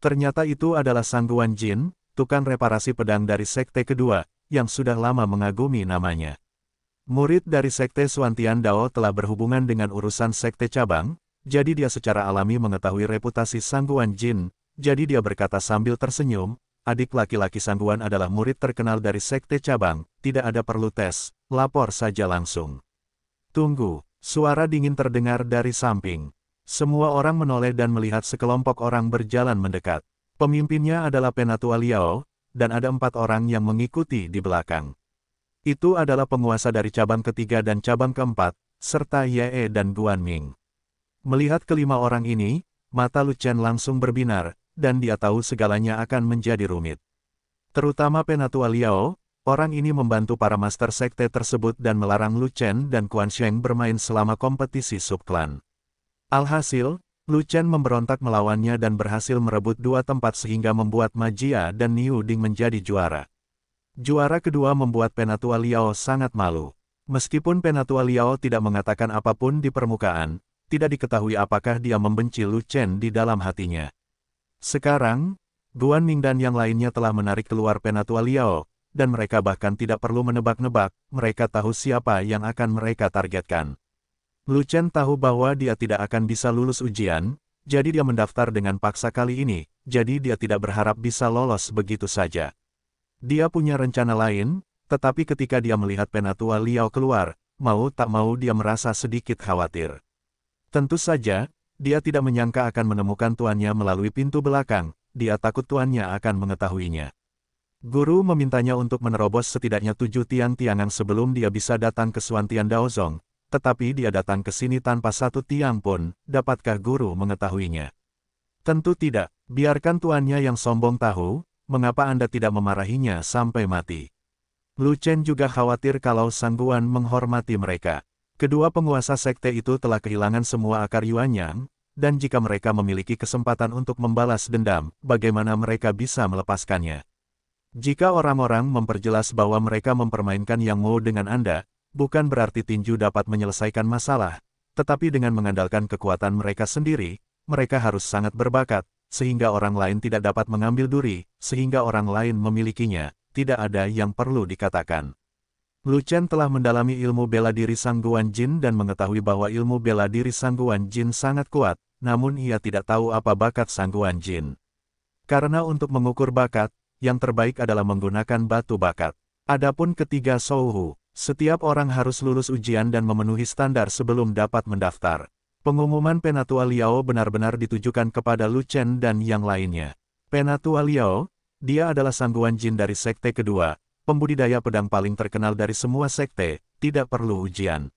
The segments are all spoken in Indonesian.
Ternyata itu adalah Sangguan Jin, tukang reparasi pedang dari sekte kedua, yang sudah lama mengagumi namanya. Murid dari sekte Suantian Dao telah berhubungan dengan urusan sekte cabang, jadi dia secara alami mengetahui reputasi Sangguan Jin, jadi dia berkata sambil tersenyum, adik laki-laki Sangguan adalah murid terkenal dari sekte cabang, tidak ada perlu tes, lapor saja langsung. Tunggu, suara dingin terdengar dari samping. Semua orang menoleh dan melihat sekelompok orang berjalan mendekat. Pemimpinnya adalah Penatua Liao, dan ada empat orang yang mengikuti di belakang. Itu adalah penguasa dari cabang ketiga dan cabang keempat, serta Ye dan Guan Ming. Melihat kelima orang ini, mata Lu Chen langsung berbinar, dan dia tahu segalanya akan menjadi rumit. Terutama Penatua Liao, orang ini membantu para master sekte tersebut dan melarang Lu Chen dan Quan Sheng bermain selama kompetisi subklan. Alhasil, Lu memberontak melawannya dan berhasil merebut dua tempat sehingga membuat Majia dan Niu Ding menjadi juara. Juara kedua membuat Penatua Liao sangat malu. Meskipun Penatua Liao tidak mengatakan apapun di permukaan, tidak diketahui apakah dia membenci Lu di dalam hatinya. Sekarang, Guan Ning dan yang lainnya telah menarik keluar Penatua Liao, dan mereka bahkan tidak perlu menebak-nebak, mereka tahu siapa yang akan mereka targetkan. Lu Chen tahu bahwa dia tidak akan bisa lulus ujian, jadi dia mendaftar dengan paksa kali ini, jadi dia tidak berharap bisa lolos begitu saja. Dia punya rencana lain, tetapi ketika dia melihat penatua Liao keluar, mau tak mau dia merasa sedikit khawatir. Tentu saja, dia tidak menyangka akan menemukan tuannya melalui pintu belakang, dia takut tuannya akan mengetahuinya. Guru memintanya untuk menerobos setidaknya tujuh tiang-tiangan sebelum dia bisa datang ke Suantian Daozong, tetapi dia datang ke sini tanpa satu tiang pun, dapatkah guru mengetahuinya? Tentu tidak, biarkan tuannya yang sombong tahu, mengapa Anda tidak memarahinya sampai mati. Lu Chen juga khawatir kalau Sangguan menghormati mereka. Kedua penguasa sekte itu telah kehilangan semua akar Yuanyang, dan jika mereka memiliki kesempatan untuk membalas dendam, bagaimana mereka bisa melepaskannya? Jika orang-orang memperjelas bahwa mereka mempermainkan Yang Mo dengan Anda, bukan berarti tinju dapat menyelesaikan masalah, tetapi dengan mengandalkan kekuatan mereka sendiri, mereka harus sangat berbakat, sehingga orang lain tidak dapat mengambil duri, sehingga orang lain memilikinya, tidak ada yang perlu dikatakan. Lu Chen telah mendalami ilmu bela diri Sangguan Jin dan mengetahui bahwa ilmu bela diri Sangguan Jin sangat kuat, namun ia tidak tahu apa bakat Sangguan Jin. Karena untuk mengukur bakat, yang terbaik adalah menggunakan batu bakat. Adapun ketiga Souhu, setiap orang harus lulus ujian dan memenuhi standar sebelum dapat mendaftar. Pengumuman Penatua Liao benar-benar ditujukan kepada Lu Chen dan yang lainnya. Penatua Liao, dia adalah sangguan jin dari sekte kedua, pembudidaya pedang paling terkenal dari semua sekte, tidak perlu ujian.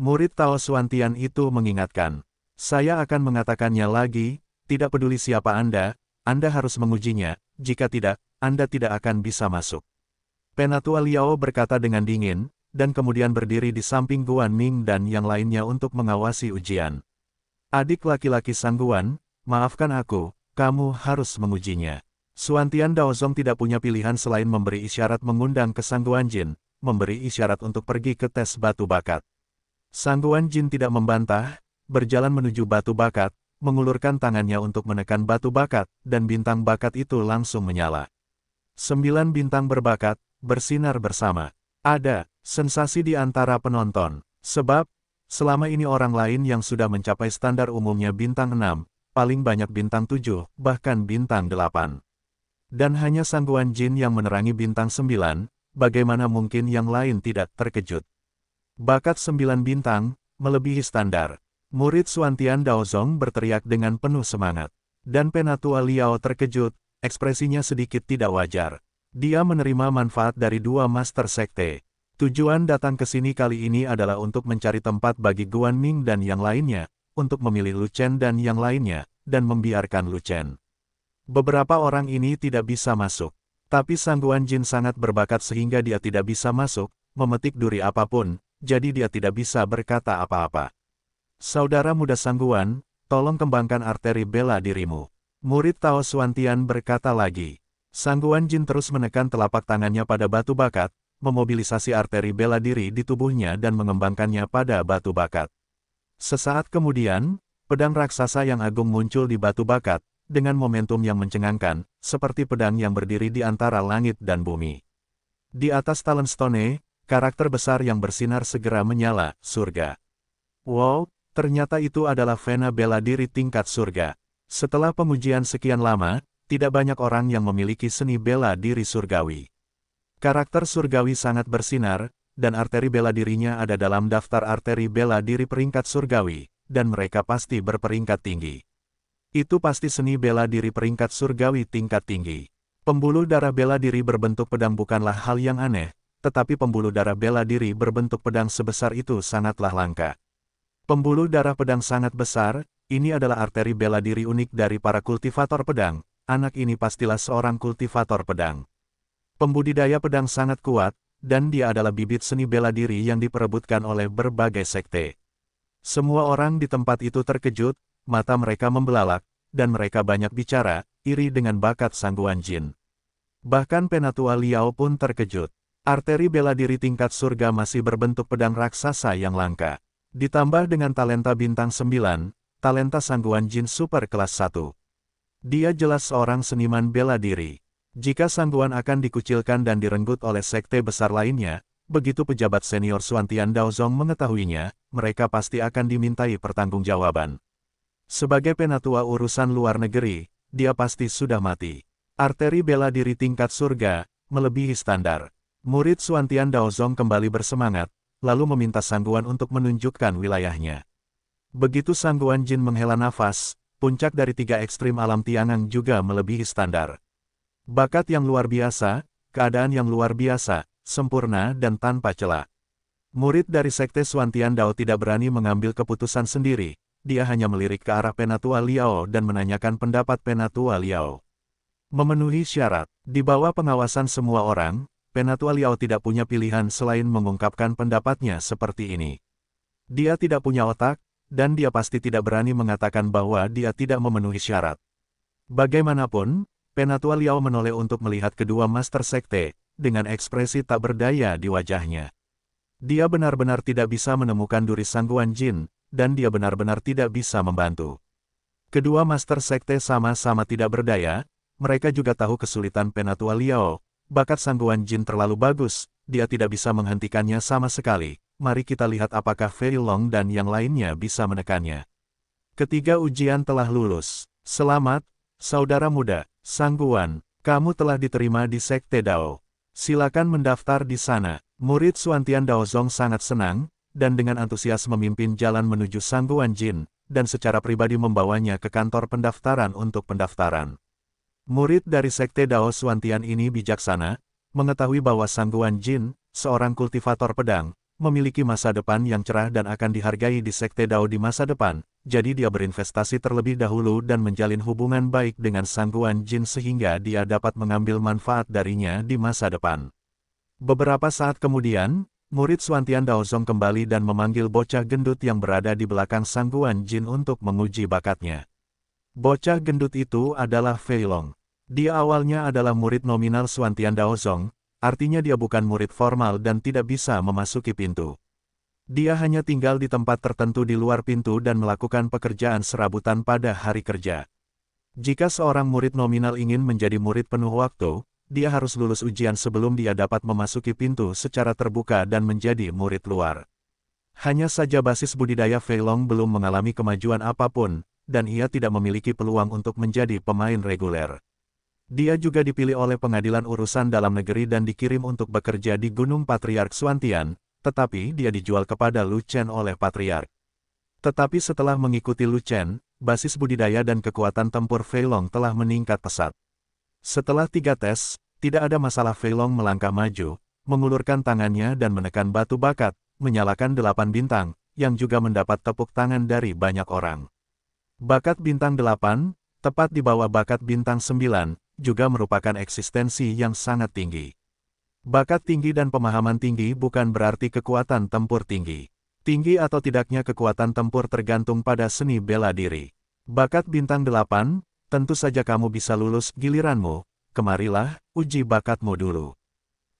Murid Tao Suantian itu mengingatkan, saya akan mengatakannya lagi, tidak peduli siapa Anda, Anda harus mengujinya, jika tidak, Anda tidak akan bisa masuk. Penatua Liao berkata dengan dingin, dan kemudian berdiri di samping Guan Ming dan yang lainnya untuk mengawasi ujian. Adik laki-laki Sang Guan, maafkan aku, kamu harus mengujinya. Suantian Daozong tidak punya pilihan selain memberi isyarat mengundang ke Sang Jin, memberi isyarat untuk pergi ke tes batu bakat. Sang Jin tidak membantah, berjalan menuju batu bakat, mengulurkan tangannya untuk menekan batu bakat, dan bintang bakat itu langsung menyala. Sembilan bintang berbakat, bersinar bersama. Ada sensasi di antara penonton, sebab selama ini orang lain yang sudah mencapai standar umumnya bintang 6, paling banyak bintang 7, bahkan bintang 8. Dan hanya sangguan jin yang menerangi bintang 9, bagaimana mungkin yang lain tidak terkejut. Bakat 9 bintang, melebihi standar. Murid Suantian Daozong berteriak dengan penuh semangat. Dan Penatua Liao terkejut, ekspresinya sedikit tidak wajar. Dia menerima manfaat dari dua master sekte. Tujuan datang ke sini kali ini adalah untuk mencari tempat bagi Guan Ming dan yang lainnya, untuk memilih Lu Chen dan yang lainnya, dan membiarkan Lu Chen. Beberapa orang ini tidak bisa masuk. Tapi Sang Guan Jin sangat berbakat sehingga dia tidak bisa masuk, memetik duri apapun, jadi dia tidak bisa berkata apa-apa. Saudara muda Sangguan, tolong kembangkan arteri bela dirimu. Murid Tao Suantian berkata lagi. Sangguan Jin terus menekan telapak tangannya pada batu bakat, memobilisasi arteri bela diri di tubuhnya dan mengembangkannya pada batu bakat. Sesaat kemudian, pedang raksasa yang agung muncul di batu bakat, dengan momentum yang mencengangkan, seperti pedang yang berdiri di antara langit dan bumi. Di atas talenstone, karakter besar yang bersinar segera menyala, surga. Wow, ternyata itu adalah Vena bela diri tingkat surga. Setelah pengujian sekian lama, tidak banyak orang yang memiliki seni bela diri surgawi. Karakter surgawi sangat bersinar, dan arteri bela dirinya ada dalam daftar arteri bela diri peringkat surgawi, dan mereka pasti berperingkat tinggi. Itu pasti seni bela diri peringkat surgawi tingkat tinggi. Pembuluh darah bela diri berbentuk pedang bukanlah hal yang aneh, tetapi pembuluh darah bela diri berbentuk pedang sebesar itu sangatlah langka. Pembuluh darah pedang sangat besar, ini adalah arteri bela diri unik dari para kultivator pedang, anak ini pastilah seorang kultivator pedang. Pembudidaya pedang sangat kuat, dan dia adalah bibit seni bela diri yang diperebutkan oleh berbagai sekte. Semua orang di tempat itu terkejut, mata mereka membelalak, dan mereka banyak bicara, iri dengan bakat Sangguan Jin. Bahkan Penatua Liao pun terkejut. Arteri bela diri tingkat surga masih berbentuk pedang raksasa yang langka. Ditambah dengan talenta bintang 9, talenta sangguan jin super kelas 1. Dia jelas seorang seniman bela diri. Jika Sangguan akan dikucilkan dan direnggut oleh sekte besar lainnya, begitu pejabat senior Suantian Daozong mengetahuinya, mereka pasti akan dimintai pertanggungjawaban. Sebagai penatua urusan luar negeri, dia pasti sudah mati. Arteri bela diri tingkat surga, melebihi standar. Murid Suantian Daozong kembali bersemangat, lalu meminta Sangguan untuk menunjukkan wilayahnya. Begitu Sangguan Jin menghela nafas, puncak dari tiga ekstrim alam Tianang juga melebihi standar. Bakat yang luar biasa, keadaan yang luar biasa, sempurna dan tanpa celah. Murid dari Sekte Suantian Dao tidak berani mengambil keputusan sendiri, dia hanya melirik ke arah Penatua Liao dan menanyakan pendapat Penatua Liao. Memenuhi syarat, di bawah pengawasan semua orang, Penatua Liao tidak punya pilihan selain mengungkapkan pendapatnya seperti ini. Dia tidak punya otak, dan dia pasti tidak berani mengatakan bahwa dia tidak memenuhi syarat. Bagaimanapun, Penatua Liao menoleh untuk melihat kedua Master Sekte, dengan ekspresi tak berdaya di wajahnya. Dia benar-benar tidak bisa menemukan duri sangguan jin, dan dia benar-benar tidak bisa membantu. Kedua Master Sekte sama-sama tidak berdaya, mereka juga tahu kesulitan Penatua Liao, bakat sangguan jin terlalu bagus, dia tidak bisa menghentikannya sama sekali mari kita lihat apakah Fei Long dan yang lainnya bisa menekannya. Ketiga ujian telah lulus. Selamat, saudara muda, Sangguan, kamu telah diterima di Sekte Dao. Silakan mendaftar di sana. Murid Suantian Dao Zong sangat senang, dan dengan antusias memimpin jalan menuju Sangguan Jin, dan secara pribadi membawanya ke kantor pendaftaran untuk pendaftaran. Murid dari Sekte Dao Suantian ini bijaksana, mengetahui bahwa Sangguan Jin, seorang kultivator pedang, memiliki masa depan yang cerah dan akan dihargai di Sekte Dao di masa depan, jadi dia berinvestasi terlebih dahulu dan menjalin hubungan baik dengan sangguan jin sehingga dia dapat mengambil manfaat darinya di masa depan. Beberapa saat kemudian, murid Suantian Daozong kembali dan memanggil bocah gendut yang berada di belakang sangguan jin untuk menguji bakatnya. Bocah gendut itu adalah Feilong. Dia awalnya adalah murid nominal Suantian Daozong, artinya dia bukan murid formal dan tidak bisa memasuki pintu. Dia hanya tinggal di tempat tertentu di luar pintu dan melakukan pekerjaan serabutan pada hari kerja. Jika seorang murid nominal ingin menjadi murid penuh waktu, dia harus lulus ujian sebelum dia dapat memasuki pintu secara terbuka dan menjadi murid luar. Hanya saja basis budidaya Feilong belum mengalami kemajuan apapun, dan ia tidak memiliki peluang untuk menjadi pemain reguler. Dia juga dipilih oleh pengadilan urusan dalam negeri dan dikirim untuk bekerja di Gunung Patriark Swantian, tetapi dia dijual kepada Lu Chen oleh Patriark. Tetapi setelah mengikuti Lu Chen, basis budidaya dan kekuatan tempur Feilong telah meningkat pesat. Setelah tiga tes, tidak ada masalah Feilong melangkah maju, mengulurkan tangannya dan menekan batu bakat, menyalakan delapan bintang, yang juga mendapat tepuk tangan dari banyak orang. Bakat bintang delapan, tepat di bawah bakat bintang sembilan juga merupakan eksistensi yang sangat tinggi. Bakat tinggi dan pemahaman tinggi bukan berarti kekuatan tempur tinggi. Tinggi atau tidaknya kekuatan tempur tergantung pada seni bela diri. Bakat bintang delapan, tentu saja kamu bisa lulus giliranmu, kemarilah, uji bakatmu dulu.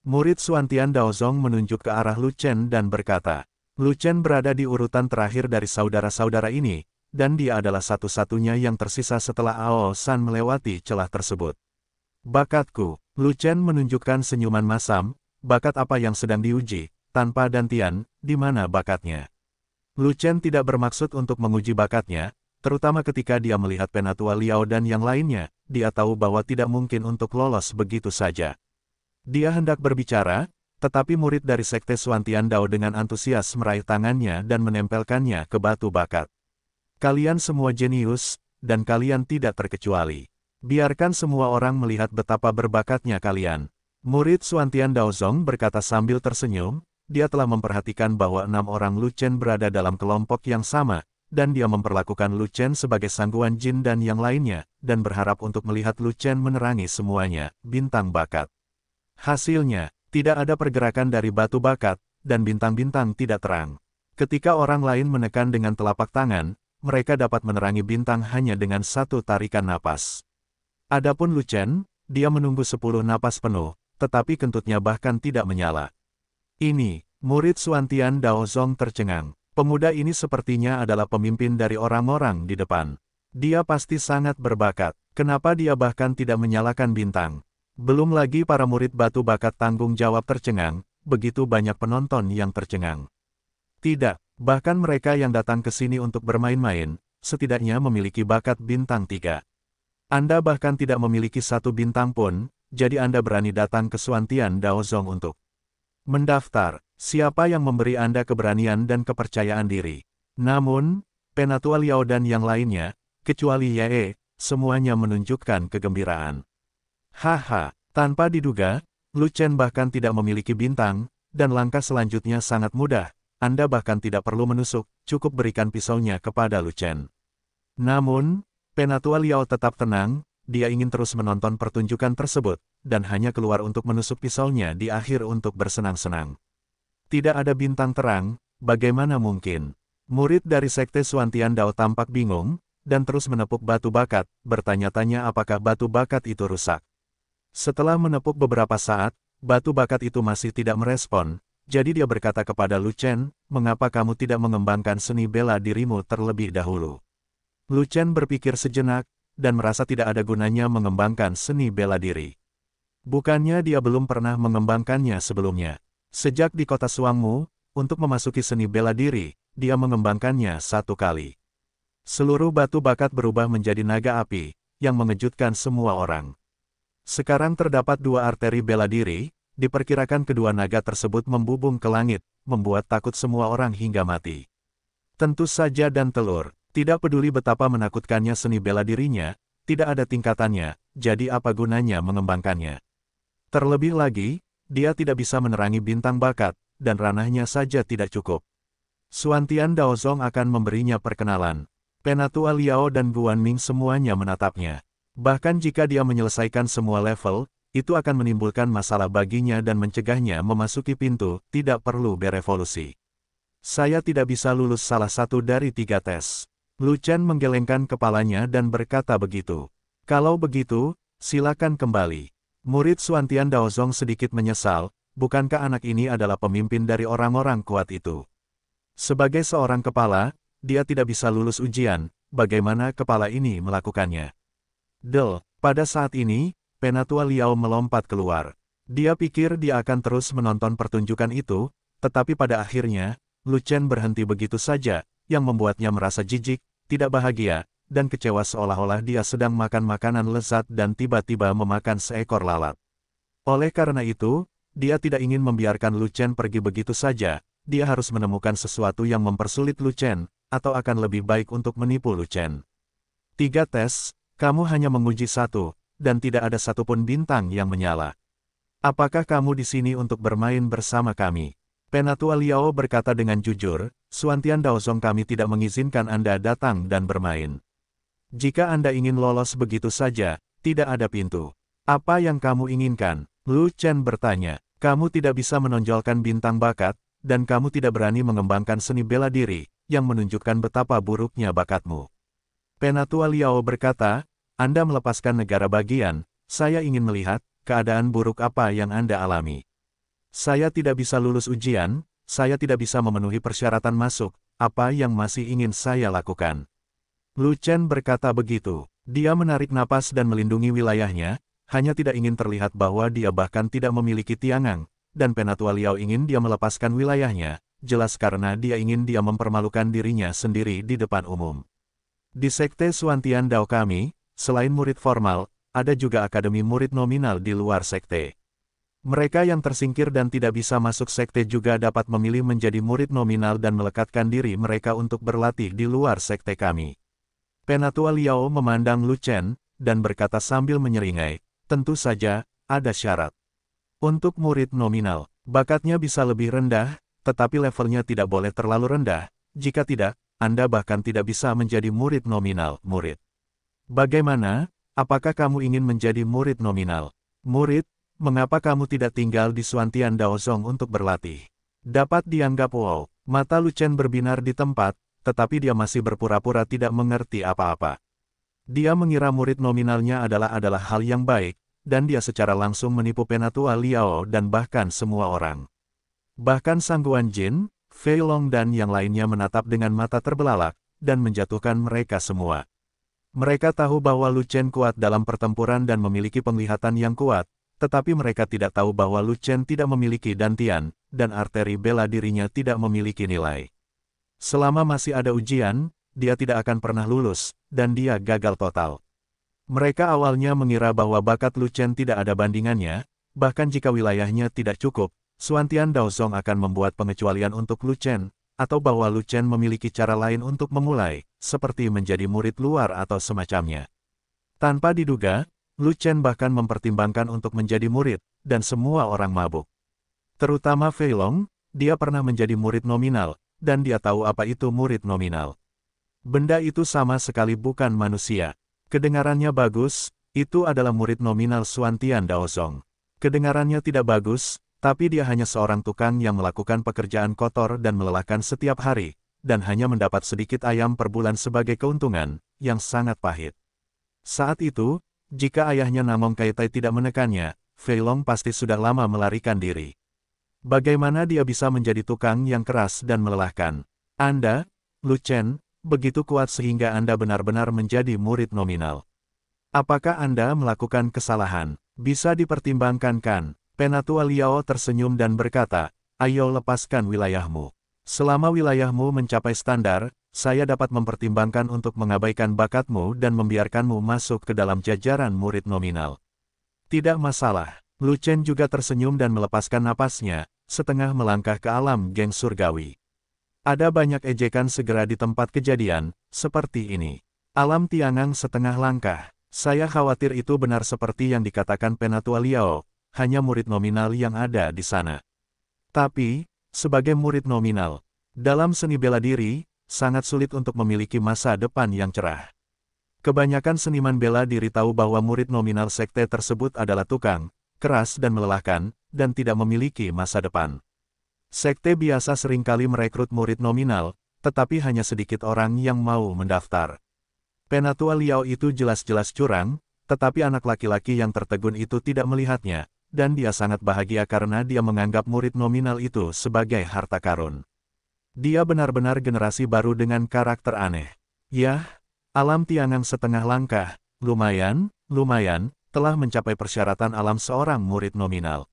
Murid Suantian Daozong menunjuk ke arah Lu Chen dan berkata, Lu Chen berada di urutan terakhir dari saudara-saudara ini, dan dia adalah satu-satunya yang tersisa setelah Ao San melewati celah tersebut. Bakatku, Lu Chen menunjukkan senyuman masam, bakat apa yang sedang diuji, tanpa dantian, di mana bakatnya. Lu Chen tidak bermaksud untuk menguji bakatnya, terutama ketika dia melihat penatua Liao dan yang lainnya, dia tahu bahwa tidak mungkin untuk lolos begitu saja. Dia hendak berbicara, tetapi murid dari Sekte Suantian Dao dengan antusias meraih tangannya dan menempelkannya ke batu bakat. Kalian semua jenius, dan kalian tidak terkecuali. Biarkan semua orang melihat betapa berbakatnya kalian. Murid Suantian Daozong berkata sambil tersenyum, dia telah memperhatikan bahwa enam orang Lucen berada dalam kelompok yang sama, dan dia memperlakukan Lucen sebagai sangguan jin dan yang lainnya, dan berharap untuk melihat Lucen menerangi semuanya, bintang bakat. Hasilnya, tidak ada pergerakan dari batu bakat, dan bintang-bintang tidak terang. Ketika orang lain menekan dengan telapak tangan, mereka dapat menerangi bintang hanya dengan satu tarikan napas. Adapun Lucen, dia menunggu sepuluh napas penuh, tetapi kentutnya bahkan tidak menyala. Ini, murid Suantian Dao Zong tercengang. Pemuda ini sepertinya adalah pemimpin dari orang-orang di depan. Dia pasti sangat berbakat. Kenapa dia bahkan tidak menyalakan bintang? Belum lagi para murid batu bakat tanggung jawab tercengang, begitu banyak penonton yang tercengang. Tidak, bahkan mereka yang datang ke sini untuk bermain-main, setidaknya memiliki bakat bintang tiga. Anda bahkan tidak memiliki satu bintang pun, jadi Anda berani datang ke Suantian Daozong untuk mendaftar, siapa yang memberi Anda keberanian dan kepercayaan diri. Namun, Penatua Liao dan yang lainnya, kecuali Yae, semuanya menunjukkan kegembiraan. Haha, tanpa diduga, Lu Chen bahkan tidak memiliki bintang, dan langkah selanjutnya sangat mudah, Anda bahkan tidak perlu menusuk, cukup berikan pisaunya kepada Lu Chen. Namun, Penatua Liao tetap tenang, dia ingin terus menonton pertunjukan tersebut, dan hanya keluar untuk menusuk pisaunya di akhir untuk bersenang-senang. Tidak ada bintang terang, bagaimana mungkin? Murid dari Sekte Suantian Dao tampak bingung, dan terus menepuk batu bakat, bertanya-tanya apakah batu bakat itu rusak. Setelah menepuk beberapa saat, batu bakat itu masih tidak merespon, jadi dia berkata kepada Lu Chen, mengapa kamu tidak mengembangkan seni bela dirimu terlebih dahulu? Luchen berpikir sejenak, dan merasa tidak ada gunanya mengembangkan seni bela diri. Bukannya dia belum pernah mengembangkannya sebelumnya. Sejak di kota Suangmu, untuk memasuki seni bela diri, dia mengembangkannya satu kali. Seluruh batu bakat berubah menjadi naga api, yang mengejutkan semua orang. Sekarang terdapat dua arteri bela diri, diperkirakan kedua naga tersebut membubung ke langit, membuat takut semua orang hingga mati. Tentu saja dan telur, tidak peduli betapa menakutkannya seni bela dirinya, tidak ada tingkatannya, jadi apa gunanya mengembangkannya. Terlebih lagi, dia tidak bisa menerangi bintang bakat, dan ranahnya saja tidak cukup. Suantian Daozong akan memberinya perkenalan. Penatua Liao dan Guan Ming semuanya menatapnya. Bahkan jika dia menyelesaikan semua level, itu akan menimbulkan masalah baginya dan mencegahnya memasuki pintu, tidak perlu berevolusi. Saya tidak bisa lulus salah satu dari tiga tes. Lu Chen menggelengkan kepalanya dan berkata begitu. Kalau begitu, silakan kembali. Murid Suantian Daozong sedikit menyesal, bukankah anak ini adalah pemimpin dari orang-orang kuat itu? Sebagai seorang kepala, dia tidak bisa lulus ujian, bagaimana kepala ini melakukannya? Del, pada saat ini, Penatua Liao melompat keluar. Dia pikir dia akan terus menonton pertunjukan itu, tetapi pada akhirnya, Lu Chen berhenti begitu saja, yang membuatnya merasa jijik, tidak bahagia, dan kecewa seolah-olah dia sedang makan makanan lezat dan tiba-tiba memakan seekor lalat. Oleh karena itu, dia tidak ingin membiarkan Lucen pergi begitu saja, dia harus menemukan sesuatu yang mempersulit Lucen, atau akan lebih baik untuk menipu Lucen. Tiga tes, kamu hanya menguji satu, dan tidak ada satupun bintang yang menyala. Apakah kamu di sini untuk bermain bersama kami? Penatua Liao berkata dengan jujur, Suantian Daozong kami tidak mengizinkan Anda datang dan bermain. Jika Anda ingin lolos begitu saja, tidak ada pintu. Apa yang kamu inginkan? Lu Chen bertanya. Kamu tidak bisa menonjolkan bintang bakat, dan kamu tidak berani mengembangkan seni bela diri, yang menunjukkan betapa buruknya bakatmu. Penatua Liao berkata, Anda melepaskan negara bagian, saya ingin melihat, keadaan buruk apa yang Anda alami. Saya tidak bisa lulus ujian, saya tidak bisa memenuhi persyaratan masuk, apa yang masih ingin saya lakukan? Lu Chen berkata begitu. Dia menarik napas dan melindungi wilayahnya, hanya tidak ingin terlihat bahwa dia bahkan tidak memiliki tiangang, dan Penatua Liao ingin dia melepaskan wilayahnya, jelas karena dia ingin dia mempermalukan dirinya sendiri di depan umum. Di Sekte Suantian Dao kami, selain murid formal, ada juga akademi murid nominal di luar sekte. Mereka yang tersingkir dan tidak bisa masuk sekte juga dapat memilih menjadi murid nominal dan melekatkan diri mereka untuk berlatih di luar sekte kami. Penatua Liao memandang Lu Chen, dan berkata sambil menyeringai, tentu saja, ada syarat. Untuk murid nominal, bakatnya bisa lebih rendah, tetapi levelnya tidak boleh terlalu rendah, jika tidak, Anda bahkan tidak bisa menjadi murid nominal, murid. Bagaimana, apakah kamu ingin menjadi murid nominal, murid, Mengapa kamu tidak tinggal di Suantian Daozong untuk berlatih? Dapat dianggap wow, mata Lucen berbinar di tempat, tetapi dia masih berpura-pura tidak mengerti apa-apa. Dia mengira murid nominalnya adalah adalah hal yang baik, dan dia secara langsung menipu Penatua Liao dan bahkan semua orang. Bahkan Sangguan Jin, Fei Long dan yang lainnya menatap dengan mata terbelalak, dan menjatuhkan mereka semua. Mereka tahu bahwa Lu Chen kuat dalam pertempuran dan memiliki penglihatan yang kuat, tetapi mereka tidak tahu bahwa Lu Chen tidak memiliki dantian, dan arteri bela dirinya tidak memiliki nilai. Selama masih ada ujian, dia tidak akan pernah lulus, dan dia gagal total. Mereka awalnya mengira bahwa bakat Lu Chen tidak ada bandingannya, bahkan jika wilayahnya tidak cukup, Suantian Daozong akan membuat pengecualian untuk Lu Chen, atau bahwa Lu Chen memiliki cara lain untuk memulai, seperti menjadi murid luar atau semacamnya. Tanpa diduga, Lu Chen bahkan mempertimbangkan untuk menjadi murid, dan semua orang mabuk. Terutama Fei Long, dia pernah menjadi murid nominal, dan dia tahu apa itu murid nominal. Benda itu sama sekali bukan manusia. Kedengarannya bagus, itu adalah murid nominal Suantian Daozong. Kedengarannya tidak bagus, tapi dia hanya seorang tukang yang melakukan pekerjaan kotor dan melelahkan setiap hari, dan hanya mendapat sedikit ayam per bulan sebagai keuntungan, yang sangat pahit. Saat itu, jika ayahnya Namong Kaitai tidak menekannya, Feilong pasti sudah lama melarikan diri. Bagaimana dia bisa menjadi tukang yang keras dan melelahkan? Anda, Lu Chen, begitu kuat sehingga Anda benar-benar menjadi murid nominal. Apakah Anda melakukan kesalahan? Bisa dipertimbangkan kan? Penatua Liao tersenyum dan berkata, ayo lepaskan wilayahmu. Selama wilayahmu mencapai standar, saya dapat mempertimbangkan untuk mengabaikan bakatmu dan membiarkanmu masuk ke dalam jajaran murid nominal. Tidak masalah, Lu Chen juga tersenyum dan melepaskan napasnya, setengah melangkah ke alam geng surgawi. Ada banyak ejekan segera di tempat kejadian, seperti ini. Alam Tiangang setengah langkah. Saya khawatir itu benar seperti yang dikatakan Penatua Liao, hanya murid nominal yang ada di sana. Tapi, sebagai murid nominal, dalam seni bela diri, sangat sulit untuk memiliki masa depan yang cerah. Kebanyakan seniman bela diri tahu bahwa murid nominal sekte tersebut adalah tukang, keras dan melelahkan, dan tidak memiliki masa depan. Sekte biasa seringkali merekrut murid nominal, tetapi hanya sedikit orang yang mau mendaftar. Penatua Liao itu jelas-jelas curang, tetapi anak laki-laki yang tertegun itu tidak melihatnya, dan dia sangat bahagia karena dia menganggap murid nominal itu sebagai harta karun. Dia benar-benar generasi baru dengan karakter aneh. Yah, alam tiangan setengah langkah, lumayan, lumayan, telah mencapai persyaratan alam seorang murid nominal.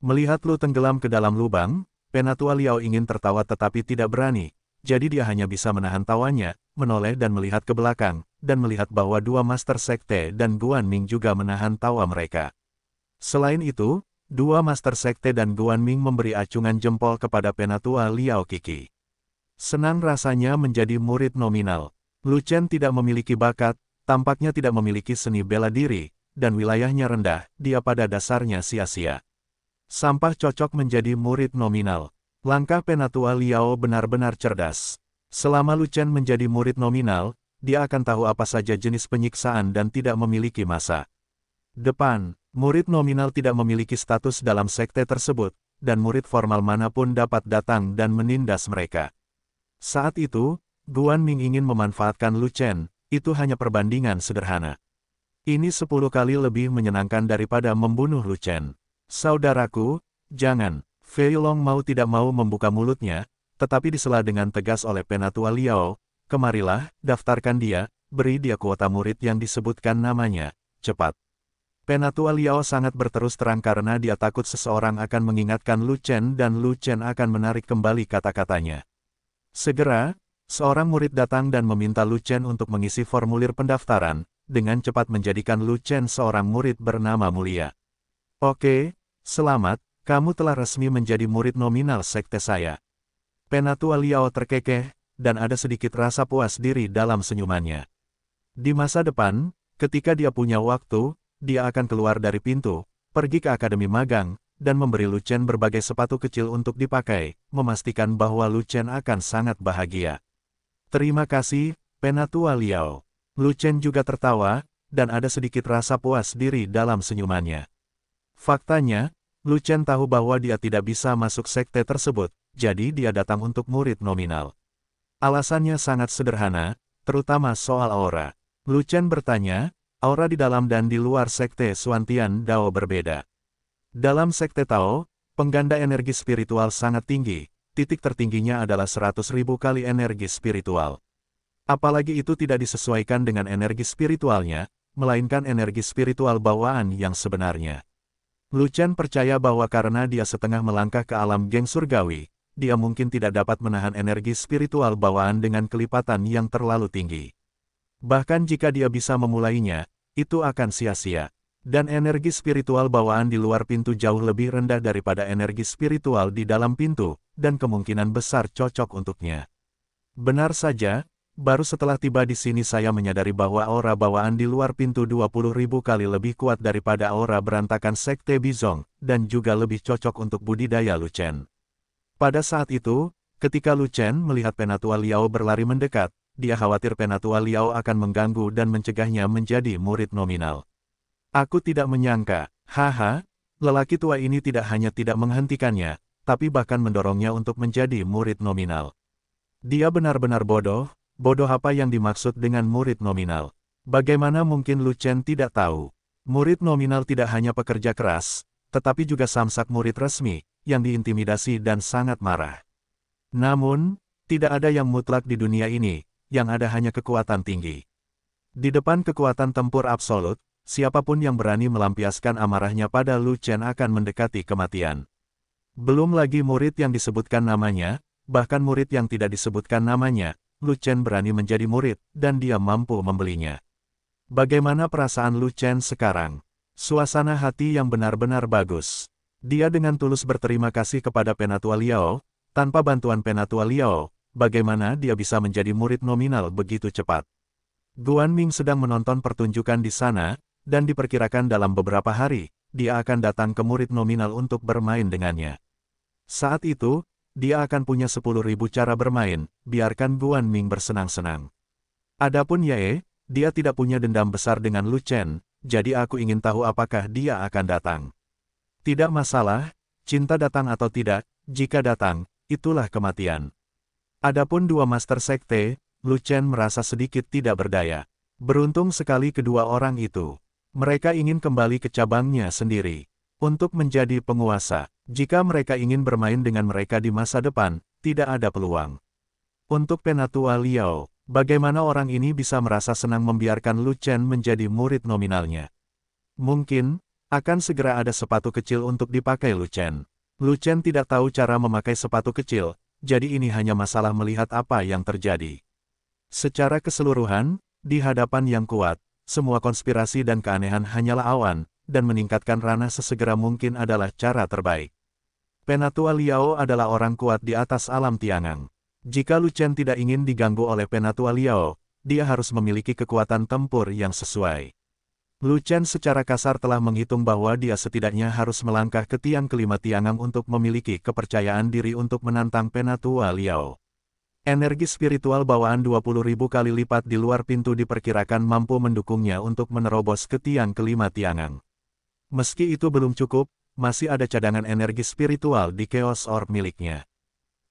Melihat Lu tenggelam ke dalam lubang, Penatua Liao ingin tertawa tetapi tidak berani, jadi dia hanya bisa menahan tawanya, menoleh dan melihat ke belakang, dan melihat bahwa dua master sekte dan Guan Ming juga menahan tawa mereka. Selain itu, dua Master Sekte dan Guan Ming memberi acungan jempol kepada Penatua Liao Kiki. Senang rasanya menjadi murid nominal. Lu Chen tidak memiliki bakat, tampaknya tidak memiliki seni bela diri, dan wilayahnya rendah, dia pada dasarnya sia-sia. Sampah cocok menjadi murid nominal. Langkah Penatua Liao benar-benar cerdas. Selama Lu Chen menjadi murid nominal, dia akan tahu apa saja jenis penyiksaan dan tidak memiliki masa. Depan, Murid nominal tidak memiliki status dalam sekte tersebut, dan murid formal manapun dapat datang dan menindas mereka. Saat itu, Guan Ming ingin memanfaatkan Lu Chen, itu hanya perbandingan sederhana. Ini sepuluh kali lebih menyenangkan daripada membunuh Lu Chen. Saudaraku, jangan. Fei Long mau tidak mau membuka mulutnya, tetapi disela dengan tegas oleh Penatua Liao, kemarilah, daftarkan dia, beri dia kuota murid yang disebutkan namanya, cepat. Penatua Liao sangat berterus terang karena dia takut seseorang akan mengingatkan Lu Chen dan Lu Chen akan menarik kembali kata-katanya. Segera, seorang murid datang dan meminta Lu Chen untuk mengisi formulir pendaftaran, dengan cepat menjadikan Lu Chen seorang murid bernama mulia. Oke, selamat, kamu telah resmi menjadi murid nominal sekte saya. Penatua Liao terkekeh, dan ada sedikit rasa puas diri dalam senyumannya. Di masa depan, ketika dia punya waktu, dia akan keluar dari pintu, pergi ke akademi magang, dan memberi Lu Chen berbagai sepatu kecil untuk dipakai, memastikan bahwa Lu Chen akan sangat bahagia. Terima kasih, Penatua Liao. Lu Chen juga tertawa, dan ada sedikit rasa puas diri dalam senyumannya. Faktanya, Lu Chen tahu bahwa dia tidak bisa masuk sekte tersebut, jadi dia datang untuk murid nominal. Alasannya sangat sederhana, terutama soal aura. Lu Chen bertanya, aura di dalam dan di luar sekte Suantian Dao berbeda. Dalam sekte Tao, pengganda energi spiritual sangat tinggi, titik tertingginya adalah 100.000 kali energi spiritual. Apalagi itu tidak disesuaikan dengan energi spiritualnya, melainkan energi spiritual bawaan yang sebenarnya. Lucian percaya bahwa karena dia setengah melangkah ke alam geng surgawi, dia mungkin tidak dapat menahan energi spiritual bawaan dengan kelipatan yang terlalu tinggi. Bahkan jika dia bisa memulainya, itu akan sia-sia. Dan energi spiritual bawaan di luar pintu jauh lebih rendah daripada energi spiritual di dalam pintu, dan kemungkinan besar cocok untuknya. Benar saja, baru setelah tiba di sini saya menyadari bahwa aura bawaan di luar pintu 20.000 kali lebih kuat daripada aura berantakan sekte Bizong, dan juga lebih cocok untuk budidaya Lucen. Pada saat itu, ketika Lucen melihat Penatua Liao berlari mendekat, dia khawatir Penatua Liao akan mengganggu dan mencegahnya menjadi murid nominal. Aku tidak menyangka, haha, lelaki tua ini tidak hanya tidak menghentikannya, tapi bahkan mendorongnya untuk menjadi murid nominal. Dia benar-benar bodoh, bodoh apa yang dimaksud dengan murid nominal. Bagaimana mungkin Lu Chen tidak tahu? Murid nominal tidak hanya pekerja keras, tetapi juga samsak murid resmi, yang diintimidasi dan sangat marah. Namun, tidak ada yang mutlak di dunia ini, yang ada hanya kekuatan tinggi. Di depan kekuatan tempur absolut, siapapun yang berani melampiaskan amarahnya pada Lu Chen akan mendekati kematian. Belum lagi murid yang disebutkan namanya, bahkan murid yang tidak disebutkan namanya, Lu Chen berani menjadi murid, dan dia mampu membelinya. Bagaimana perasaan Lu Chen sekarang? Suasana hati yang benar-benar bagus. Dia dengan tulus berterima kasih kepada Penatua Liao, tanpa bantuan Penatua Liao, bagaimana dia bisa menjadi murid nominal begitu cepat. Guan Ming sedang menonton pertunjukan di sana, dan diperkirakan dalam beberapa hari, dia akan datang ke murid nominal untuk bermain dengannya. Saat itu, dia akan punya 10.000 cara bermain, biarkan Guan Ming bersenang-senang. Adapun Yae, dia tidak punya dendam besar dengan Lu Chen, jadi aku ingin tahu apakah dia akan datang. Tidak masalah, cinta datang atau tidak, jika datang, itulah kematian. Adapun dua master sekte, Lu Chen merasa sedikit tidak berdaya. Beruntung sekali kedua orang itu. Mereka ingin kembali ke cabangnya sendiri. Untuk menjadi penguasa, jika mereka ingin bermain dengan mereka di masa depan, tidak ada peluang. Untuk Penatua Liao, bagaimana orang ini bisa merasa senang membiarkan Lu Chen menjadi murid nominalnya? Mungkin, akan segera ada sepatu kecil untuk dipakai Lu Chen. Lu Chen tidak tahu cara memakai sepatu kecil, jadi ini hanya masalah melihat apa yang terjadi. Secara keseluruhan, di hadapan yang kuat, semua konspirasi dan keanehan hanyalah awan, dan meningkatkan ranah sesegera mungkin adalah cara terbaik. Penatua Liao adalah orang kuat di atas alam Tiangang. Jika Lu tidak ingin diganggu oleh Penatua Liao, dia harus memiliki kekuatan tempur yang sesuai. Lu Chen secara kasar telah menghitung bahwa dia setidaknya harus melangkah ke tiang kelima tiangam untuk memiliki kepercayaan diri untuk menantang penatua Liao. Energi spiritual bawaan 20.000 kali lipat di luar pintu diperkirakan mampu mendukungnya untuk menerobos ke tiang kelima tiangang. Meski itu belum cukup, masih ada cadangan energi spiritual di Chaos Orb miliknya.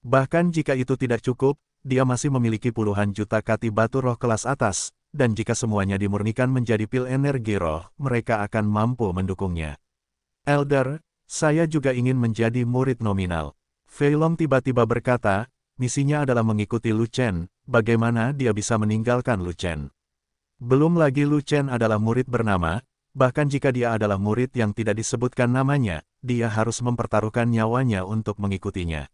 Bahkan jika itu tidak cukup, dia masih memiliki puluhan juta kati batu roh kelas atas, dan jika semuanya dimurnikan menjadi pil energi roh, mereka akan mampu mendukungnya. Elder, saya juga ingin menjadi murid nominal. Long tiba-tiba berkata, misinya adalah mengikuti Lu Chen, bagaimana dia bisa meninggalkan Lu Chen. Belum lagi Lu Chen adalah murid bernama, bahkan jika dia adalah murid yang tidak disebutkan namanya, dia harus mempertaruhkan nyawanya untuk mengikutinya.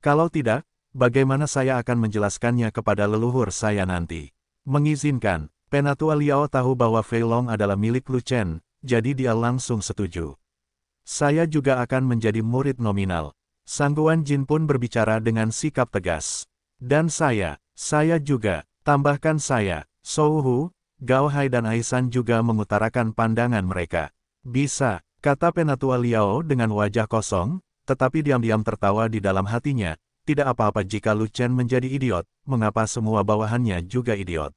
Kalau tidak, Bagaimana saya akan menjelaskannya kepada leluhur saya nanti? Mengizinkan, Penatua Liao tahu bahwa Fei Long adalah milik Lu Chen, jadi dia langsung setuju. Saya juga akan menjadi murid nominal. Sangguan Jin pun berbicara dengan sikap tegas. Dan saya, saya juga, tambahkan saya, Hu, Gao Hai dan Aisan juga mengutarakan pandangan mereka. Bisa, kata Penatua Liao dengan wajah kosong, tetapi diam-diam tertawa di dalam hatinya, tidak apa-apa jika Lu Chen menjadi idiot, mengapa semua bawahannya juga idiot?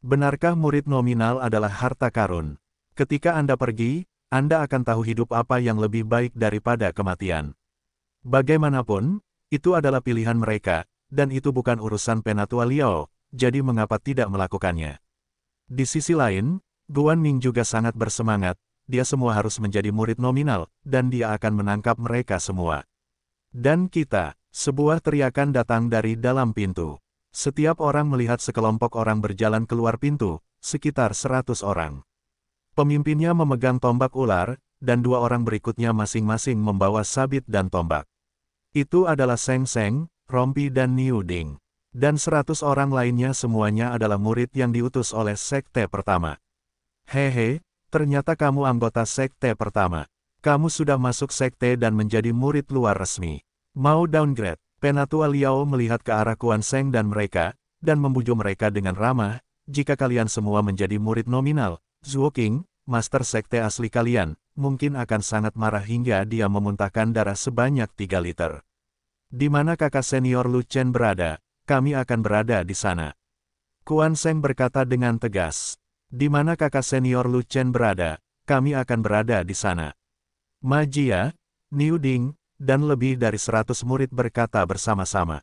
Benarkah murid nominal adalah harta karun? Ketika Anda pergi, Anda akan tahu hidup apa yang lebih baik daripada kematian. Bagaimanapun, itu adalah pilihan mereka, dan itu bukan urusan Penatua Liao, jadi mengapa tidak melakukannya? Di sisi lain, Guan Ning juga sangat bersemangat, dia semua harus menjadi murid nominal, dan dia akan menangkap mereka semua. Dan kita, sebuah teriakan datang dari dalam pintu. Setiap orang melihat sekelompok orang berjalan keluar pintu, sekitar seratus orang. Pemimpinnya memegang tombak ular, dan dua orang berikutnya masing-masing membawa sabit dan tombak. Itu adalah Seng Seng, Rompi dan Niu Ding. Dan seratus orang lainnya semuanya adalah murid yang diutus oleh sekte pertama. Hehe, ternyata kamu anggota sekte pertama. Kamu sudah masuk sekte dan menjadi murid luar resmi. Mau downgrade, Penatua Liao melihat ke arah Kuan Seng dan mereka, dan membujuk mereka dengan ramah, jika kalian semua menjadi murid nominal, Zuo King, master sekte asli kalian, mungkin akan sangat marah hingga dia memuntahkan darah sebanyak 3 liter. Di mana kakak senior Lu Chen berada, kami akan berada di sana. Kuan Seng berkata dengan tegas. Di mana kakak senior Lu Chen berada, kami akan berada di sana. Majia, Niu Ding, dan lebih dari seratus murid berkata bersama-sama.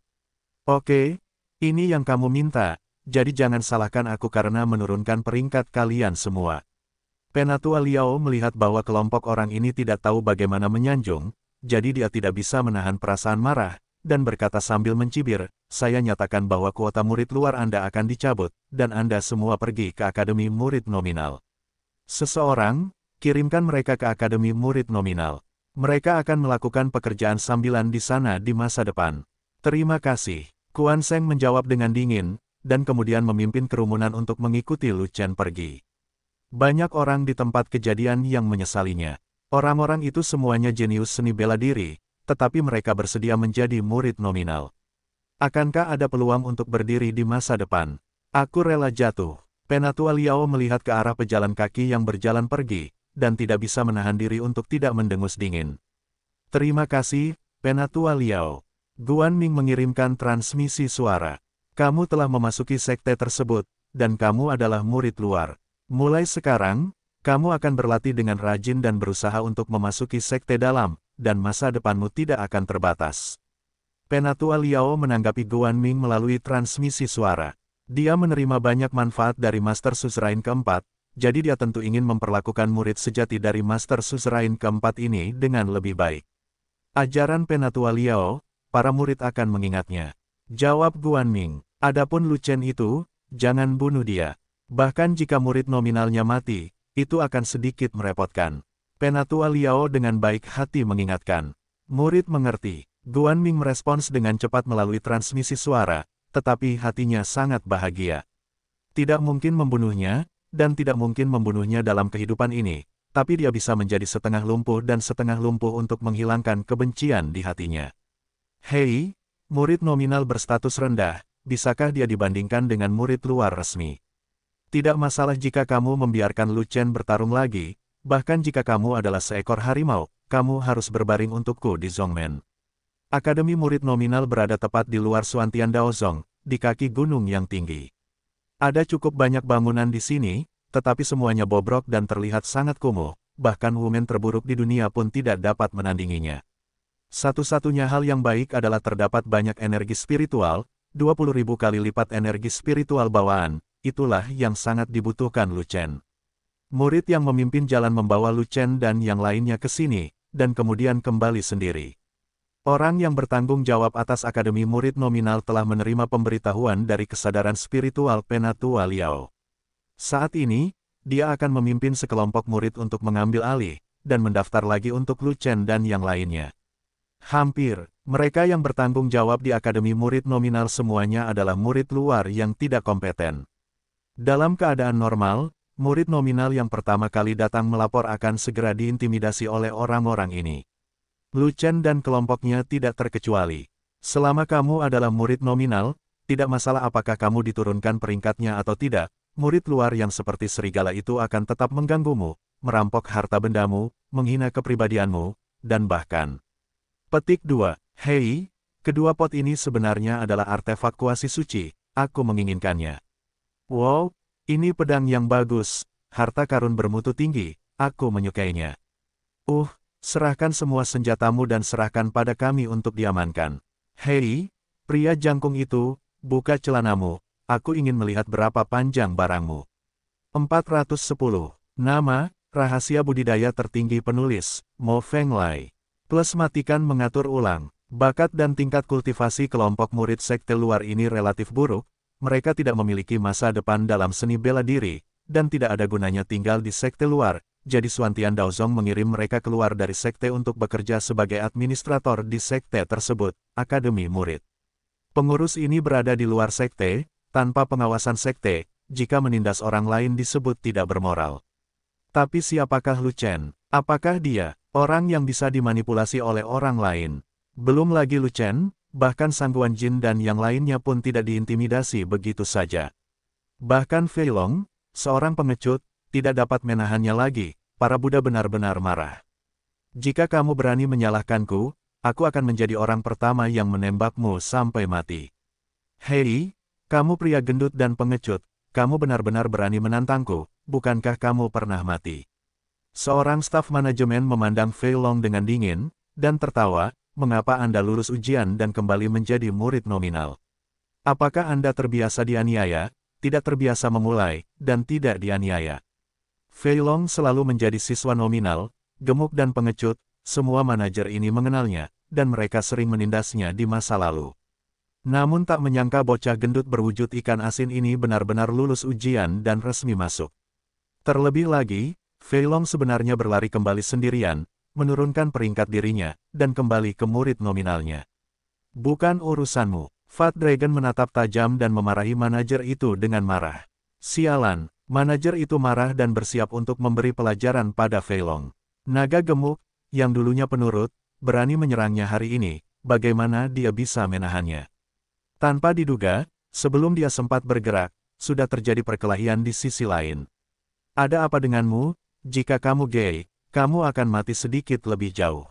Oke, ini yang kamu minta, jadi jangan salahkan aku karena menurunkan peringkat kalian semua. Penatua Liao melihat bahwa kelompok orang ini tidak tahu bagaimana menyanjung, jadi dia tidak bisa menahan perasaan marah, dan berkata sambil mencibir, saya nyatakan bahwa kuota murid luar Anda akan dicabut, dan Anda semua pergi ke Akademi Murid Nominal. Seseorang, kirimkan mereka ke Akademi Murid Nominal. Mereka akan melakukan pekerjaan sambilan di sana di masa depan. Terima kasih. Kuan Seng menjawab dengan dingin, dan kemudian memimpin kerumunan untuk mengikuti Lu Chen pergi. Banyak orang di tempat kejadian yang menyesalinya. Orang-orang itu semuanya jenius seni bela diri, tetapi mereka bersedia menjadi murid nominal. Akankah ada peluang untuk berdiri di masa depan? Aku rela jatuh. Penatua Liao melihat ke arah pejalan kaki yang berjalan pergi, dan tidak bisa menahan diri untuk tidak mendengus dingin. Terima kasih, Penatua Liao. Guan Ming mengirimkan transmisi suara. Kamu telah memasuki sekte tersebut, dan kamu adalah murid luar. Mulai sekarang, kamu akan berlatih dengan rajin dan berusaha untuk memasuki sekte dalam, dan masa depanmu tidak akan terbatas. Penatua Liao menanggapi Guan Ming melalui transmisi suara. Dia menerima banyak manfaat dari Master Suzerain keempat, jadi dia tentu ingin memperlakukan murid sejati dari Master Suzerain keempat ini dengan lebih baik. Ajaran Penatua Liao, para murid akan mengingatnya. Jawab Guan Ming, adapun Lu Chen itu, jangan bunuh dia. Bahkan jika murid nominalnya mati, itu akan sedikit merepotkan. Penatua Liao dengan baik hati mengingatkan. Murid mengerti. Guan Ming merespons dengan cepat melalui transmisi suara, tetapi hatinya sangat bahagia. Tidak mungkin membunuhnya, dan tidak mungkin membunuhnya dalam kehidupan ini, tapi dia bisa menjadi setengah lumpuh dan setengah lumpuh untuk menghilangkan kebencian di hatinya. Hei, murid nominal berstatus rendah, bisakah dia dibandingkan dengan murid luar resmi? Tidak masalah jika kamu membiarkan Lu Chen bertarung lagi, bahkan jika kamu adalah seekor harimau, kamu harus berbaring untukku di Zongmen. Akademi murid nominal berada tepat di luar Suantian Daozong, di kaki gunung yang tinggi. Ada cukup banyak bangunan di sini, tetapi semuanya bobrok dan terlihat sangat kumuh, bahkan women terburuk di dunia pun tidak dapat menandinginya. Satu-satunya hal yang baik adalah terdapat banyak energi spiritual, 20 ribu kali lipat energi spiritual bawaan, itulah yang sangat dibutuhkan Lucen. Murid yang memimpin jalan membawa Lucen dan yang lainnya ke sini, dan kemudian kembali sendiri. Orang yang bertanggung jawab atas Akademi Murid Nominal telah menerima pemberitahuan dari kesadaran spiritual Penatua Liao. Saat ini, dia akan memimpin sekelompok murid untuk mengambil alih, dan mendaftar lagi untuk Lu Chen dan yang lainnya. Hampir, mereka yang bertanggung jawab di Akademi Murid Nominal semuanya adalah murid luar yang tidak kompeten. Dalam keadaan normal, murid nominal yang pertama kali datang melapor akan segera diintimidasi oleh orang-orang ini. Lu Chen dan kelompoknya tidak terkecuali. Selama kamu adalah murid nominal, tidak masalah apakah kamu diturunkan peringkatnya atau tidak, murid luar yang seperti serigala itu akan tetap mengganggumu, merampok harta bendamu, menghina kepribadianmu, dan bahkan. Petik 2. Hei, kedua pot ini sebenarnya adalah artefak kuasi suci, aku menginginkannya. Wow, ini pedang yang bagus, harta karun bermutu tinggi, aku menyukainya. Uh, Serahkan semua senjatamu dan serahkan pada kami untuk diamankan. Hei, pria jangkung itu, buka celanamu, aku ingin melihat berapa panjang barangmu. 410. Nama, rahasia budidaya tertinggi penulis, Mo Feng Lai. Plus matikan mengatur ulang, bakat dan tingkat kultivasi kelompok murid sekte luar ini relatif buruk, mereka tidak memiliki masa depan dalam seni bela diri, dan tidak ada gunanya tinggal di sekte luar, jadi Suantian Daozong mengirim mereka keluar dari sekte untuk bekerja sebagai administrator di sekte tersebut, Akademi Murid. Pengurus ini berada di luar sekte, tanpa pengawasan sekte, jika menindas orang lain disebut tidak bermoral. Tapi siapakah Lu Chen? Apakah dia, orang yang bisa dimanipulasi oleh orang lain? Belum lagi Lu Chen, bahkan Sangguan Jin dan yang lainnya pun tidak diintimidasi begitu saja. Bahkan Fei Long, seorang pengecut, tidak dapat menahannya lagi, para Buddha benar-benar marah. Jika kamu berani menyalahkanku, aku akan menjadi orang pertama yang menembakmu sampai mati. Hei, kamu pria gendut dan pengecut, kamu benar-benar berani menantangku, bukankah kamu pernah mati? Seorang staf manajemen memandang Fei Long dengan dingin, dan tertawa, mengapa Anda lulus ujian dan kembali menjadi murid nominal? Apakah Anda terbiasa dianiaya, tidak terbiasa memulai, dan tidak dianiaya? Fei Long selalu menjadi siswa nominal, gemuk dan pengecut, semua manajer ini mengenalnya, dan mereka sering menindasnya di masa lalu. Namun tak menyangka bocah gendut berwujud ikan asin ini benar-benar lulus ujian dan resmi masuk. Terlebih lagi, Fei Long sebenarnya berlari kembali sendirian, menurunkan peringkat dirinya, dan kembali ke murid nominalnya. Bukan urusanmu, Fat Dragon menatap tajam dan memarahi manajer itu dengan marah. Sialan, Manajer itu marah dan bersiap untuk memberi pelajaran pada Feilong. Naga gemuk, yang dulunya penurut, berani menyerangnya hari ini, bagaimana dia bisa menahannya. Tanpa diduga, sebelum dia sempat bergerak, sudah terjadi perkelahian di sisi lain. Ada apa denganmu? Jika kamu gay, kamu akan mati sedikit lebih jauh.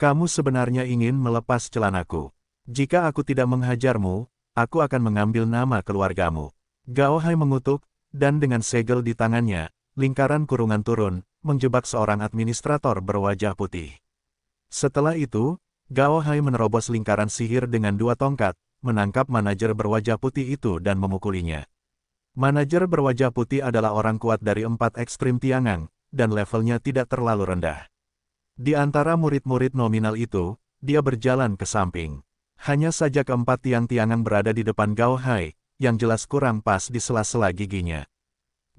Kamu sebenarnya ingin melepas celanaku. Jika aku tidak menghajarmu, aku akan mengambil nama keluargamu. Gao Hai mengutuk, dan dengan segel di tangannya, lingkaran kurungan turun, menjebak seorang administrator berwajah putih. Setelah itu, Gao Hai menerobos lingkaran sihir dengan dua tongkat, menangkap manajer berwajah putih itu dan memukulinya. Manajer berwajah putih adalah orang kuat dari empat ekstrim Tiangang, dan levelnya tidak terlalu rendah. Di antara murid-murid nominal itu, dia berjalan ke samping. Hanya saja keempat tiang-tiangan berada di depan Gao Hai, yang jelas kurang pas di sela-sela giginya.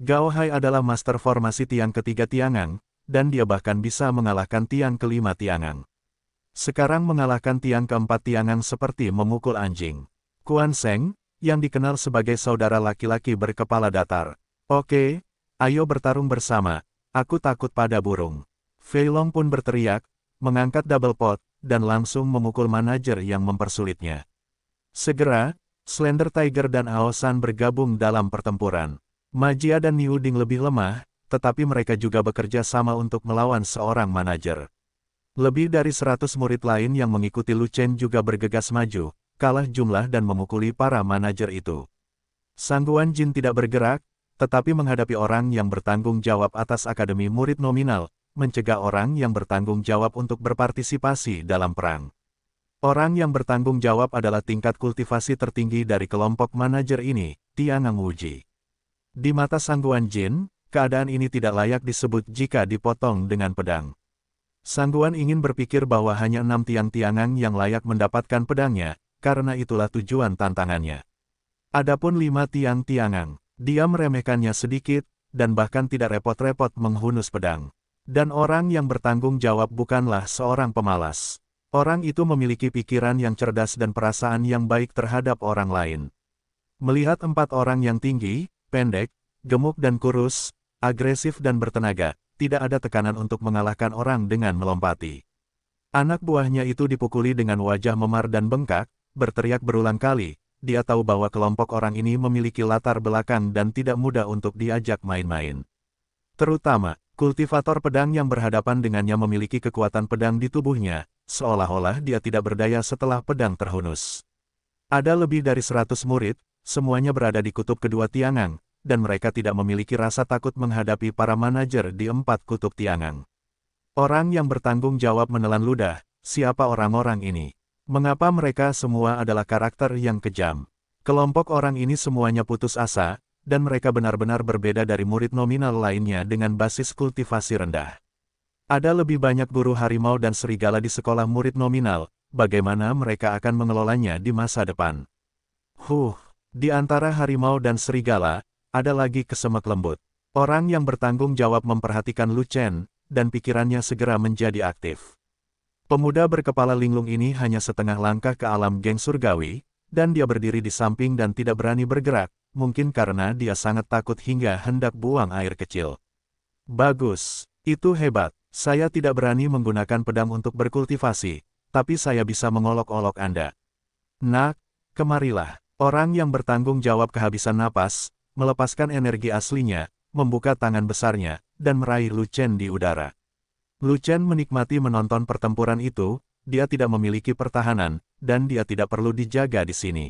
Gao Hai adalah master formasi tiang ketiga tiangang, dan dia bahkan bisa mengalahkan tiang kelima tiangang. Sekarang mengalahkan tiang keempat tiangang seperti memukul anjing. Kuan Seng, yang dikenal sebagai saudara laki-laki berkepala datar. Oke, ayo bertarung bersama, aku takut pada burung. Fei Long pun berteriak, mengangkat double pot, dan langsung memukul manajer yang mempersulitnya. Segera, Slender Tiger dan Aosan bergabung dalam pertempuran. Majia dan Niuding lebih lemah, tetapi mereka juga bekerja sama untuk melawan seorang manajer. Lebih dari 100 murid lain yang mengikuti Lu juga bergegas maju, kalah jumlah dan memukuli para manajer itu. Sangguan Jin tidak bergerak, tetapi menghadapi orang yang bertanggung jawab atas akademi murid nominal, mencegah orang yang bertanggung jawab untuk berpartisipasi dalam perang. Orang yang bertanggung jawab adalah tingkat kultivasi tertinggi dari kelompok manajer ini, Tiangang Wuji. Di mata Sangguan Jin, keadaan ini tidak layak disebut jika dipotong dengan pedang. Sangguan ingin berpikir bahwa hanya enam tiang-tiangang yang layak mendapatkan pedangnya, karena itulah tujuan tantangannya. Adapun lima tiang-tiangang, dia meremehkannya sedikit, dan bahkan tidak repot-repot menghunus pedang. Dan orang yang bertanggung jawab bukanlah seorang pemalas. Orang itu memiliki pikiran yang cerdas dan perasaan yang baik terhadap orang lain. Melihat empat orang yang tinggi, pendek, gemuk dan kurus, agresif dan bertenaga, tidak ada tekanan untuk mengalahkan orang dengan melompati. Anak buahnya itu dipukuli dengan wajah memar dan bengkak, berteriak berulang kali, dia tahu bahwa kelompok orang ini memiliki latar belakang dan tidak mudah untuk diajak main-main. Terutama, kultivator pedang yang berhadapan dengannya memiliki kekuatan pedang di tubuhnya, seolah-olah dia tidak berdaya setelah pedang terhunus. Ada lebih dari seratus murid, semuanya berada di kutub kedua tiangang, dan mereka tidak memiliki rasa takut menghadapi para manajer di empat kutub tiangang. Orang yang bertanggung jawab menelan ludah, siapa orang-orang ini? Mengapa mereka semua adalah karakter yang kejam? Kelompok orang ini semuanya putus asa, dan mereka benar-benar berbeda dari murid nominal lainnya dengan basis kultivasi rendah. Ada lebih banyak guru harimau dan serigala di sekolah murid nominal, bagaimana mereka akan mengelolanya di masa depan? Huh, di antara harimau dan serigala, ada lagi kesemek lembut. Orang yang bertanggung jawab memperhatikan Lu Chen, dan pikirannya segera menjadi aktif. Pemuda berkepala linglung ini hanya setengah langkah ke alam geng surgawi, dan dia berdiri di samping dan tidak berani bergerak, mungkin karena dia sangat takut hingga hendak buang air kecil. Bagus, itu hebat. Saya tidak berani menggunakan pedang untuk berkultivasi, tapi saya bisa mengolok-olok Anda. Nak, kemarilah. Orang yang bertanggung jawab kehabisan napas, melepaskan energi aslinya, membuka tangan besarnya, dan meraih Lucen di udara. Lucen menikmati menonton pertempuran itu, dia tidak memiliki pertahanan, dan dia tidak perlu dijaga di sini.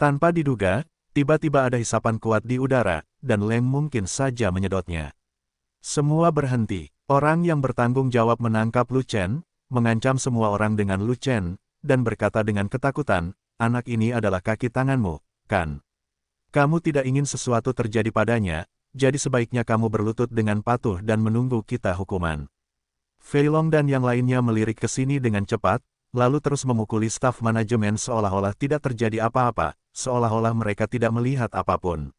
Tanpa diduga, tiba-tiba ada hisapan kuat di udara, dan Leng mungkin saja menyedotnya. Semua berhenti. Orang yang bertanggung jawab menangkap Lu Chen, mengancam semua orang dengan Lu Chen, dan berkata dengan ketakutan, anak ini adalah kaki tanganmu, kan? Kamu tidak ingin sesuatu terjadi padanya, jadi sebaiknya kamu berlutut dengan patuh dan menunggu kita hukuman. Fei Long dan yang lainnya melirik ke sini dengan cepat, lalu terus memukuli staf manajemen seolah-olah tidak terjadi apa-apa, seolah-olah mereka tidak melihat apapun.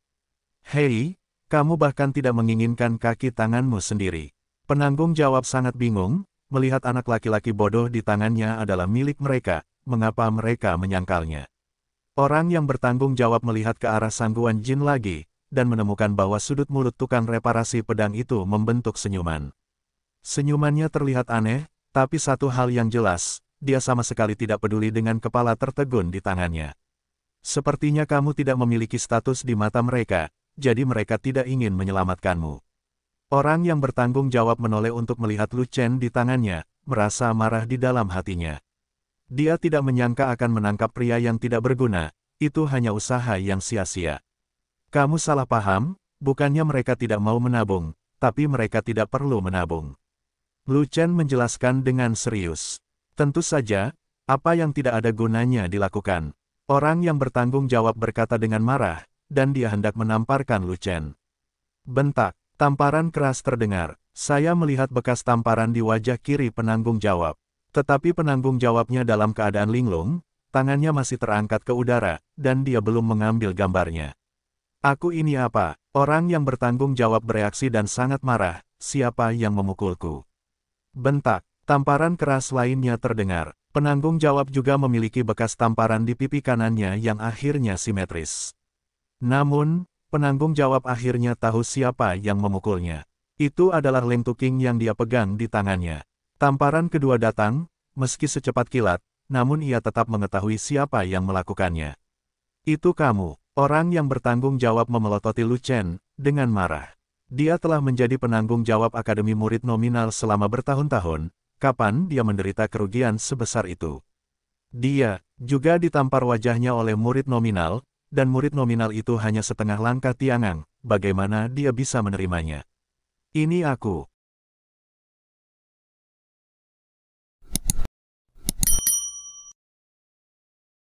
Hei, kamu bahkan tidak menginginkan kaki tanganmu sendiri. Penanggung jawab sangat bingung, melihat anak laki-laki bodoh di tangannya adalah milik mereka, mengapa mereka menyangkalnya. Orang yang bertanggung jawab melihat ke arah sangguan jin lagi, dan menemukan bahwa sudut mulut tukang reparasi pedang itu membentuk senyuman. Senyumannya terlihat aneh, tapi satu hal yang jelas, dia sama sekali tidak peduli dengan kepala tertegun di tangannya. Sepertinya kamu tidak memiliki status di mata mereka, jadi mereka tidak ingin menyelamatkanmu. Orang yang bertanggung jawab menoleh untuk melihat Lu Chen di tangannya, merasa marah di dalam hatinya. Dia tidak menyangka akan menangkap pria yang tidak berguna, itu hanya usaha yang sia-sia. Kamu salah paham, bukannya mereka tidak mau menabung, tapi mereka tidak perlu menabung. Lu Chen menjelaskan dengan serius. Tentu saja, apa yang tidak ada gunanya dilakukan. Orang yang bertanggung jawab berkata dengan marah, dan dia hendak menamparkan Lu Chen. Bentak, tamparan keras terdengar. Saya melihat bekas tamparan di wajah kiri penanggung jawab. Tetapi penanggung jawabnya dalam keadaan linglung, tangannya masih terangkat ke udara, dan dia belum mengambil gambarnya. Aku ini apa? Orang yang bertanggung jawab bereaksi dan sangat marah, siapa yang memukulku? Bentak, tamparan keras lainnya terdengar. Penanggung jawab juga memiliki bekas tamparan di pipi kanannya yang akhirnya simetris. Namun, penanggung jawab akhirnya tahu siapa yang memukulnya. Itu adalah lem tuking yang dia pegang di tangannya. Tamparan kedua datang, meski secepat kilat, namun ia tetap mengetahui siapa yang melakukannya. Itu kamu, orang yang bertanggung jawab memelototi Lu Chen, dengan marah. Dia telah menjadi penanggung jawab Akademi Murid Nominal selama bertahun-tahun, kapan dia menderita kerugian sebesar itu. Dia, juga ditampar wajahnya oleh murid nominal, dan murid nominal itu hanya setengah langkah Tiangang, bagaimana dia bisa menerimanya? Ini aku.